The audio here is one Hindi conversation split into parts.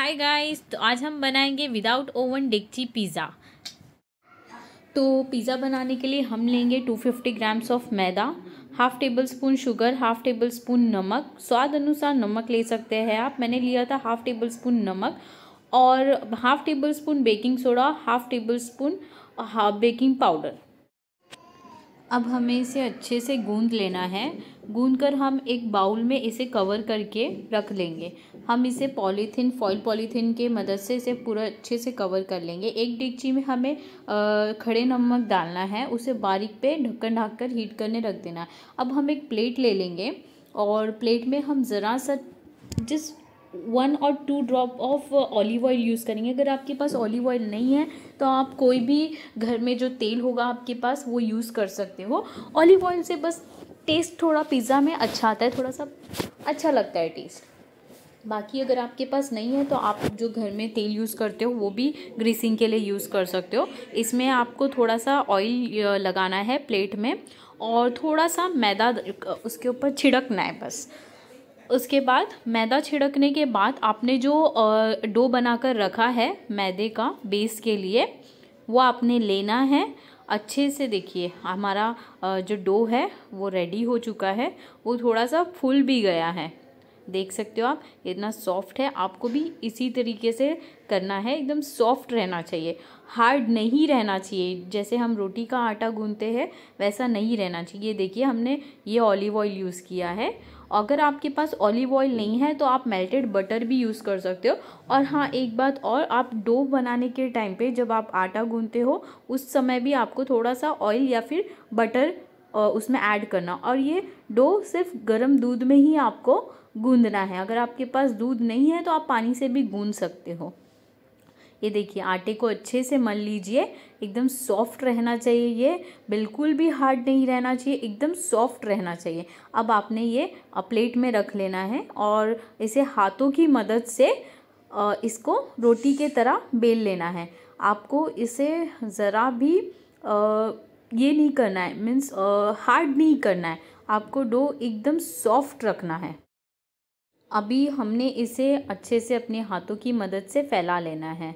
हाय गाइस तो आज हम बनाएंगे विदाउट ओवन डिक्ची पिज़्ज़ा तो पिज़्ज़ा बनाने के लिए हम लेंगे 250 ग्राम्स ऑफ मैदा half tablespoon sugar half tablespoon नमक स्वाद अनुसार नमक ले सकते हैं आप मैंने लिया था हाफ़ टेबल स्पून नमक और half tablespoon baking soda half tablespoon half baking powder अब हमें इसे अच्छे से गूंद लेना है गूंद कर हम एक बाउल में इसे कवर करके रख लेंगे हम इसे पॉलीथीन फॉइल पॉलीथीन के मदद से इसे पूरा अच्छे से कवर कर लेंगे एक डिगची में हमें खड़े नमक डालना है उसे बारीक पे ढक्कन ढाक कर हीट करने रख देना है अब हम एक प्लेट ले लेंगे और प्लेट में हम ज़रा सा जिस वन और two drop of olive oil use करेंगे अगर आपके पास ऑलिव ऑयल नहीं है तो आप कोई भी घर में जो तेल होगा आपके पास वो यूज़ कर सकते हो ऑलिव ऑयल से बस टेस्ट थोड़ा पिज़्ज़ा में अच्छा आता है थोड़ा सा अच्छा लगता है टेस्ट बाकी अगर आपके पास नहीं है तो आप जो घर में तेल यूज़ करते हो वो भी ग्रीसिंग के लिए यूज़ कर सकते हो इसमें आपको थोड़ा सा ऑयल लगाना है प्लेट में और थोड़ा सा मैदा उसके ऊपर छिड़कना है बस उसके बाद मैदा छिड़कने के बाद आपने जो डो बनाकर रखा है मैदे का बेस के लिए वो आपने लेना है अच्छे से देखिए हमारा जो डो है वो रेडी हो चुका है वो थोड़ा सा फुल भी गया है देख सकते हो आप इतना सॉफ्ट है आपको भी इसी तरीके से करना है एकदम सॉफ्ट रहना चाहिए हार्ड नहीं रहना चाहिए जैसे हम रोटी का आटा गूंथते हैं वैसा नहीं रहना चाहिए देखिए हमने ये ऑलिव ऑयल यूज़ किया है अगर आपके पास ऑलिव ऑयल नहीं है तो आप मेल्टेड बटर भी यूज़ कर सकते हो और हाँ एक बात और आप डो बनाने के टाइम पे जब आप आटा गूंथते हो उस समय भी आपको थोड़ा सा ऑयल या फिर बटर उसमें ऐड करना और ये डो सिर्फ गर्म दूध में ही आपको गूंदना है अगर आपके पास दूध नहीं है तो आप पानी से भी गूंद सकते हो ये देखिए आटे को अच्छे से मल लीजिए एकदम सॉफ्ट रहना चाहिए ये बिल्कुल भी हार्ड नहीं रहना चाहिए एकदम सॉफ्ट रहना चाहिए अब आपने ये प्लेट में रख लेना है और इसे हाथों की मदद से इसको रोटी के तरह बेल लेना है आपको इसे ज़रा भी ये नहीं करना है मीन्स हार्ड नहीं करना है आपको डो एकदम सॉफ्ट रखना है अभी हमने इसे अच्छे से अपने हाथों की मदद से फैला लेना है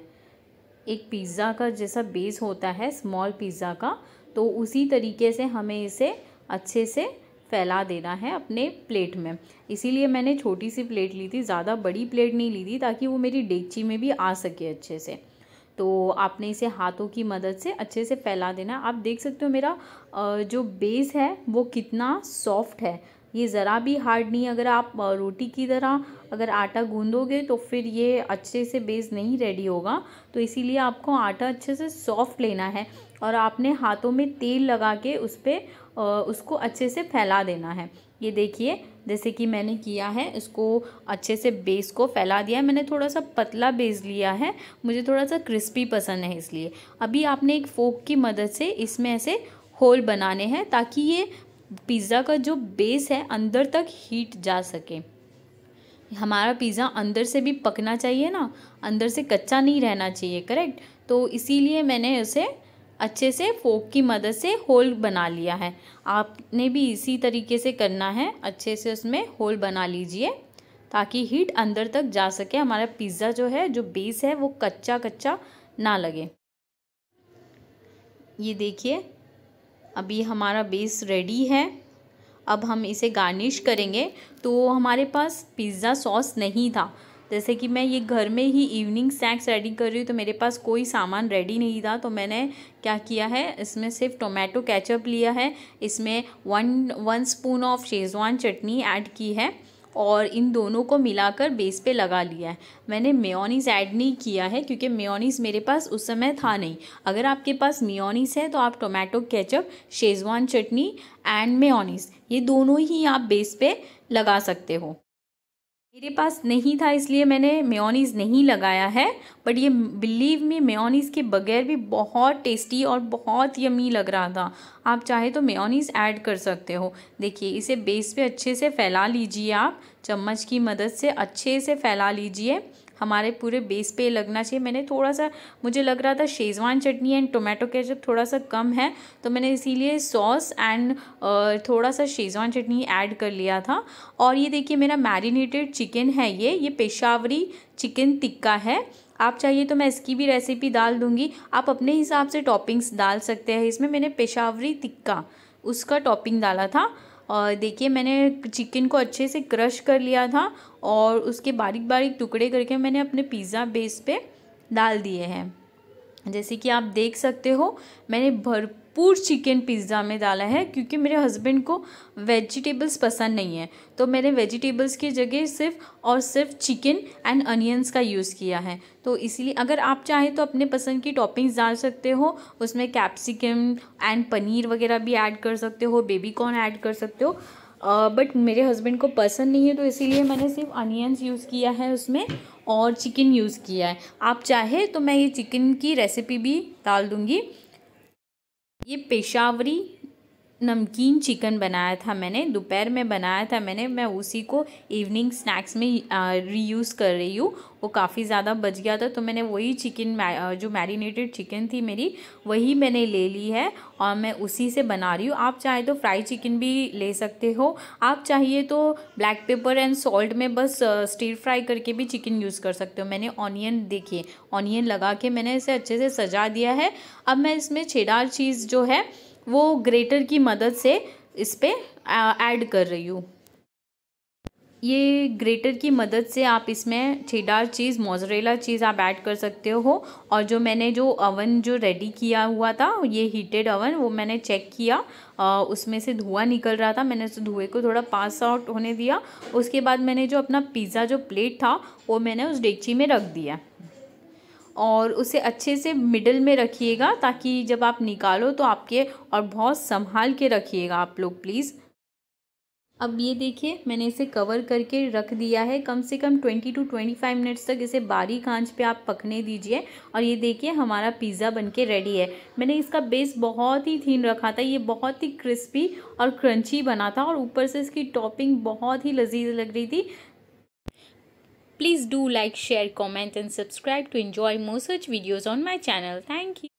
एक पिज़्ज़ा का जैसा बेस होता है स्मॉल पिज़्ज़ा का तो उसी तरीके से हमें इसे अच्छे से फैला देना है अपने प्लेट में इसीलिए मैंने छोटी सी प्लेट ली थी ज़्यादा बड़ी प्लेट नहीं ली थी ताकि वो मेरी डेगची में भी आ सके अच्छे से तो आपने इसे हाथों की मदद से अच्छे से फैला देना आप देख सकते हो मेरा जो बेस है वो कितना सॉफ्ट है ये ज़रा भी हार्ड नहीं अगर आप रोटी की तरह अगर आटा गूंदोगे तो फिर ये अच्छे से बेस नहीं रेडी होगा तो इसीलिए आपको आटा अच्छे से सॉफ्ट लेना है और आपने हाथों में तेल लगा के उस पर उसको अच्छे से फैला देना है ये देखिए जैसे कि मैंने किया है इसको अच्छे से बेस को फैला दिया है मैंने थोड़ा सा पतला बेस लिया है मुझे थोड़ा सा क्रिस्पी पसंद है इसलिए अभी आपने एक फोक की मदद से इसमें ऐसे होल बनाने हैं ताकि ये पिज़्ज़ा का जो बेस है अंदर तक हीट जा सके हमारा पिज़्ज़ा अंदर से भी पकना चाहिए ना अंदर से कच्चा नहीं रहना चाहिए करेक्ट तो इसीलिए मैंने उसे अच्छे से फोक की मदद से होल बना लिया है आपने भी इसी तरीके से करना है अच्छे से उसमें होल बना लीजिए ताकि हीट अंदर तक जा सके हमारा पिज़्ज़ा जो है जो बेस है वो कच्चा कच्चा ना लगे ये देखिए अभी हमारा बेस रेडी है अब हम इसे गार्निश करेंगे तो हमारे पास पिज़्ज़ा सॉस नहीं था जैसे कि मैं ये घर में ही इवनिंग स्नैक्स रेडी कर रही हूँ तो मेरे पास कोई सामान रेडी नहीं था तो मैंने क्या किया है इसमें सिर्फ टोमेटो केचप लिया है इसमें one one spoon of schezwan chutney add की है और इन दोनों को मिलाकर बेस पे लगा लिया है मैंने मेयोनीज़ ऐड नहीं किया है क्योंकि मेयोनीज़ मेरे पास उस समय था नहीं अगर आपके पास मेयोनीज़ है तो आप tomato ketchup schezwan chutney and mayonnaise ये दोनों ही आप बेस पे लगा सकते हो मेरे पास नहीं था इसलिए मैंने मेयोनीज़ नहीं लगाया है बट ये बिलीव मी मेयोनीज़ के बगैर भी बहुत टेस्टी और बहुत यमी लग रहा था आप चाहे तो मेयोनीज़ ऐड कर सकते हो देखिए इसे बेस पे अच्छे से फैला लीजिए आप चम्मच की मदद से अच्छे से फैला लीजिए हमारे पूरे बेस पे लगना चाहिए मैंने थोड़ा सा मुझे लग रहा था schezwan chutney and tomato ketchup थोड़ा सा कम है तो मैंने इसीलिए सॉस एंड थोड़ा सा शेजवान चटनी ऐड कर लिया था और ये देखिए मेरा मैरिनेटेड चिकन है ये ये पेशावरी चिकन टिक्का है आप चाहिए तो मैं इसकी भी रेसिपी डाल दूँगी आप अपने हिसाब से टॉपिंग्स डाल सकते हैं इसमें मैंने पेशावरी टिक्का उसका टॉपिंग डाला था और देखिए मैंने चिकन को अच्छे से क्रश कर लिया था और उसके बारीक बारीक टुकड़े करके मैंने अपने पिज़्ज़ा बेस पे डाल दिए हैं जैसे कि आप देख सकते हो मैंने भर पूर चिकन पिज़्ज़ा में डाला है क्योंकि मेरे हस्बैंड को वेजिटेबल्स पसंद नहीं है तो मैंने वेजिटेबल्स की जगह सिर्फ और सिर्फ चिकन एंड अनियंस का यूज़ किया है तो इसीलिए अगर आप चाहें तो अपने पसंद की टॉपिंग्स डाल सकते हो उसमें कैप्सिकम एंड पनीर वगैरह भी ऐड कर सकते हो बेबी कॉर्न ऐड कर सकते हो बट uh, मेरे हस्बैंड को पसंद नहीं है तो इसीलिए मैंने सिर्फ अनियंस यूज़ किया है उसमें और चिकन यूज़ किया है आप चाहे तो मैं ये चिकन की रेसिपी भी डाल दूँगी ये पेशावरी नमकीन चिकन बनाया था मैंने दोपहर में बनाया था मैंने मैं उसी को इवनिंग स्नैक्स में रीयूज़ कर रही हूँ वो काफ़ी ज़्यादा बच गया था तो मैंने वही चिकन जो मैरिनेटेड चिकन थी मेरी वही मैंने ले ली है और मैं उसी से बना रही हूँ आप चाहे तो फ्राई चिकन भी ले सकते हो आप चाहिए तो ब्लैक पेपर एंड सॉल्ट में बस स्टीर फ्राई करके भी चिकन यूज़ कर सकते हो मैंने ऑनियन देखिए ऑनियन लगा के मैंने इसे अच्छे से सजा दिया है अब मैं इसमें छेदार चीज़ जो है वो ग्रेटर की मदद से इस पर ऐड कर रही हूँ ये ग्रेटर की मदद से आप इसमें छेडार चीज़ मोजरेला चीज़ आप ऐड कर सकते हो और जो मैंने जो अवन जो रेडी किया हुआ था ये हीटेड अवन वो मैंने चेक किया आ, उसमें से धुआं निकल रहा था मैंने उस धुएँ को थोड़ा पास आउट होने दिया उसके बाद मैंने जो अपना पिज़्ज़ा जो प्लेट था वो मैंने उस डेगची में रख दिया और उसे अच्छे से मिडल में रखिएगा ताकि जब आप निकालो तो आपके और बहुत संभाल के रखिएगा आप लोग प्लीज़ अब ये देखिए मैंने इसे कवर करके रख दिया है कम से कम 20 टू 25 मिनट्स तक इसे बारीक आंच पे आप पकने दीजिए और ये देखिए हमारा पिज़्ज़ा बनके रेडी है मैंने इसका बेस बहुत ही थीन रखा था ये बहुत ही क्रिस्पी और क्रंची बना था और ऊपर से इसकी टॉपिंग बहुत ही लजीज लग रही थी Please do like, share, comment and subscribe to enjoy more such videos on my channel. Thank you.